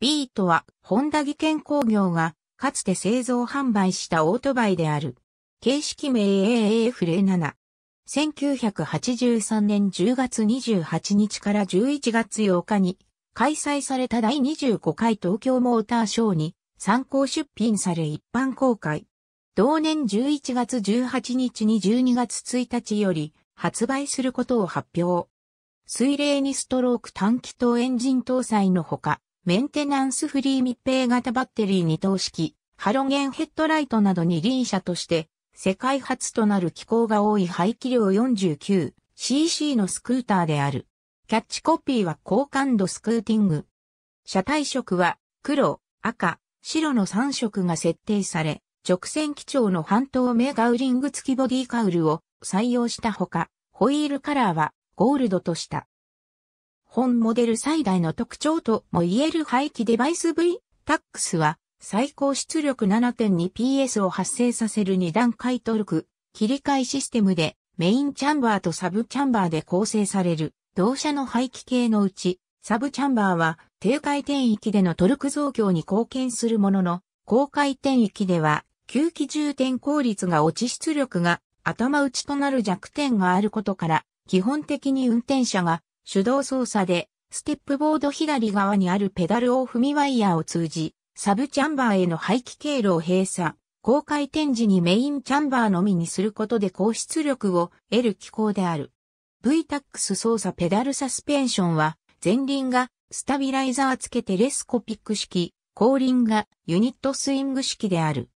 B とは、ホンダ技研工業が、かつて製造販売したオートバイである。形式名 AAF07。1983年10月28日から11月8日に、開催された第25回東京モーターショーに、参考出品され一般公開。同年11月18日に12月1日より、発売することを発表。水冷にストローク短気筒エンジン搭載のほか、メンテナンスフリー密閉型バッテリー二等式、ハロゲンヘッドライトなどに輪車として、世界初となる機構が多い排気量 49cc のスクーターである。キャッチコピーは高感度スクーティング。車体色は黒、赤、白の3色が設定され、直線基調の半透明ガウリング付きボディカウルを採用したほか、ホイールカラーはゴールドとした。本モデル最大の特徴とも言える排気デバイス V、タックスは最高出力 7.2PS を発生させる2段階トルク、切り替えシステムでメインチャンバーとサブチャンバーで構成される同社の排気系のうち、サブチャンバーは低回転域でのトルク増強に貢献するものの、高回転域では吸気充填効率が落ち出力が頭打ちとなる弱点があることから、基本的に運転者が手動操作で、ステップボード左側にあるペダルを踏みワイヤーを通じ、サブチャンバーへの排気経路を閉鎖、高回転時にメインチャンバーのみにすることで高出力を得る機構である。VTAX 操作ペダルサスペンションは、前輪がスタビライザー付けテレスコピック式、後輪がユニットスイング式である。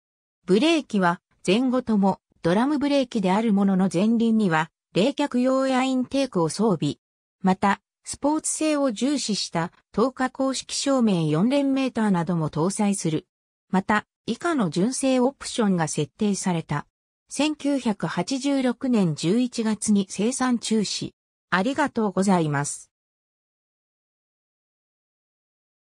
ブレーキは前後ともドラムブレーキであるものの前輪には冷却用エアインテークを装備、また、スポーツ性を重視した透過公式照明4連メーターなども搭載する。また、以下の純正オプションが設定された。1986年11月に生産中止。ありがとうございます。